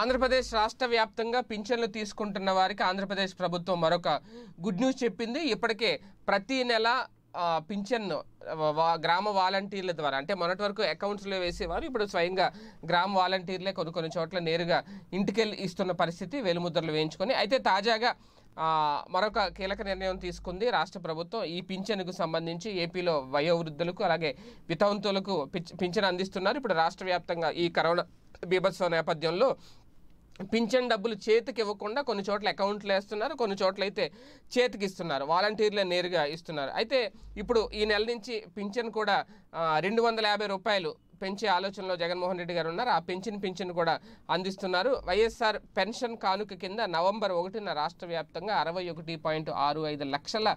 ఆంధ్రప్రదేశ్ రాష్ట్ర వ్యాప్తంగా పింఛన్లు తీసుకుంటున్న వారికి ఆంధ్రప్రదేశ్ ప్రభుత్వం మరొక గుడ్ న్యూస్ చెప్పింది ఇప్పటికే ప్రతి నెల పింఛన్ గ్రామ వాలంటీర్ల ద్వారా అంటే మొన్నటి వరకు అకౌంట్స్లో వేసేవారు ఇప్పుడు స్వయంగా గ్రామ వాలంటీర్లే కొన్ని కొన్ని చోట్ల నేరుగా ఇంటికెళ్ళి ఇస్తున్న పరిస్థితి వెలుముద్రలు వేయించుకొని అయితే తాజాగా మరొక కీలక నిర్ణయం తీసుకుంది రాష్ట్ర ప్రభుత్వం ఈ పింఛన్కు సంబంధించి ఏపీలో వయోవృద్ధులకు అలాగే వితవంతులకు పింఛన్ అందిస్తున్నారు ఇప్పుడు రాష్ట్ర వ్యాప్తంగా ఈ కరోనా బీభత్సవ నేపథ్యంలో పింఛన్ డబ్బులు చేతికి ఇవ్వకుండా కొన్ని చోట్ల అకౌంట్లు వేస్తున్నారు కొన్ని చోట్ల అయితే చేతికి ఇస్తున్నారు వాలంటీర్లే నేరుగా ఇస్తున్నారు అయితే ఇప్పుడు ఈ నెల నుంచి పింఛన్ కూడా రెండు వందల యాభై రూపాయలు పెంచే ఆలోచనలో జగన్మోహన్ రెడ్డి గారు ఉన్నారు ఆ పెన్షన్ పెన్షన్ కూడా అందిస్తున్నారు వైఎస్ఆర్ పెన్షన్ కానుక కింద నవంబర్ ఒకటిన రాష్ట్ర వ్యాప్తంగా అరవై ఒకటి పాయింట్ ఆరు ఐదు లక్షల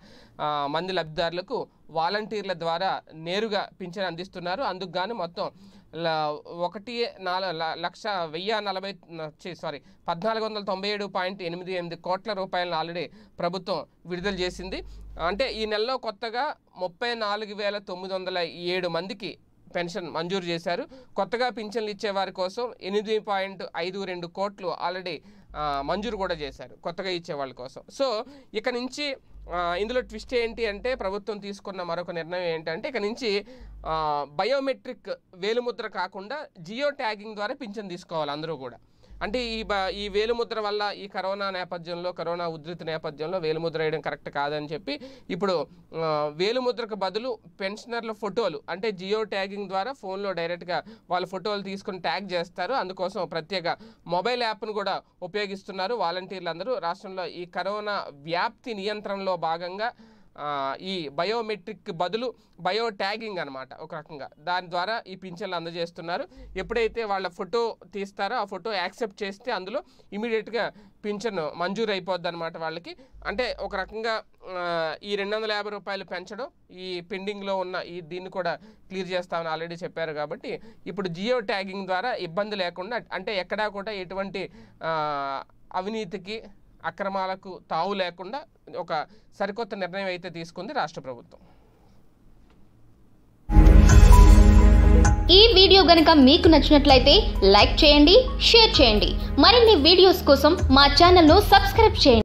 మంది లబ్ధిదారులకు వాలంటీర్ల ద్వారా నేరుగా పింఛన్ అందిస్తున్నారు అందుకు గాను మొత్తం ఒకటి నాలుగు లక్ష వెయ్యి నలభై సారీ పద్నాలుగు వందల తొంభై ఏడు పాయింట్ ఎనిమిది ఎనిమిది కోట్ల రూపాయలను ఆల్రెడీ ప్రభుత్వం విడుదల చేసింది అంటే ఈ నెలలో కొత్తగా ముప్పై నాలుగు వేల తొమ్మిది వందల ఏడు మందికి పెన్షన్ మంజూరు చేశారు కొత్తగా పింఛన్లు ఇచ్చే వారి కోసం ఎనిమిది పాయింట్ ఐదు రెండు కోట్లు ఆల్రెడీ మంజూరు కూడా చేశారు కొత్తగా ఇచ్చే వాళ్ళ కోసం సో ఇక నుంచి ఇందులో ట్విస్ట్ ఏంటి అంటే ప్రభుత్వం తీసుకున్న మరొక నిర్ణయం ఏంటంటే ఇక నుంచి బయోమెట్రిక్ వేలుముద్ర కాకుండా జియో ట్యాగింగ్ ద్వారా పింఛన్ తీసుకోవాలి అందరూ కూడా అంటే ఈ ఈ వేలుముద్ర వల్ల ఈ కరోనా నేపథ్యంలో కరోనా ఉధృతి నేపథ్యంలో వేలుముద్ర వేయడం కరెక్ట్ కాదని చెప్పి ఇప్పుడు వేలుముద్రకు బదులు పెన్షనర్ల ఫోటోలు అంటే జియో ట్యాగింగ్ ద్వారా ఫోన్లో డైరెక్ట్గా వాళ్ళ ఫోటోలు తీసుకుని ట్యాగ్ చేస్తారు అందుకోసం ప్రత్యేక మొబైల్ యాప్ను కూడా ఉపయోగిస్తున్నారు వాలంటీర్లందరూ రాష్ట్రంలో ఈ కరోనా వ్యాప్తి నియంత్రణలో భాగంగా ఈ బయోమెట్రిక్ బదులు బయో ట్యాగింగ్ అనమాట ఒక రకంగా దాని ద్వారా ఈ పింఛన్లు అందజేస్తున్నారు ఎప్పుడైతే వాళ్ళ ఫోటో తీస్తారో ఆ ఫోటో యాక్సెప్ట్ చేస్తే అందులో ఇమీడియట్గా పింఛన్ మంజూరు అయిపోద్ది అనమాట వాళ్ళకి అంటే ఒక రకంగా ఈ రెండు వందల యాభై రూపాయలు పెంచడం ఈ పెండింగ్లో ఉన్న ఈ దీన్ని కూడా క్లియర్ చేస్తామని ఆల్రెడీ చెప్పారు కాబట్టి ఇప్పుడు జియో ట్యాగింగ్ ద్వారా ఇబ్బంది లేకుండా అంటే ఎక్కడా కూడా ఎటువంటి అవినీతికి అక్రమాలకు తావు లేకుండా ఒక సరికొత్త నిర్ణయం అయితే తీసుకుంది రాష్ట్ర ప్రభుత్వం ఈ వీడియో గనక మీకు నచ్చినట్లయితే లైక్ చేయండి షేర్ చేయండి మరిన్ని వీడియోస్ కోసం మా ఛానల్ను సబ్స్క్రైబ్ చేయండి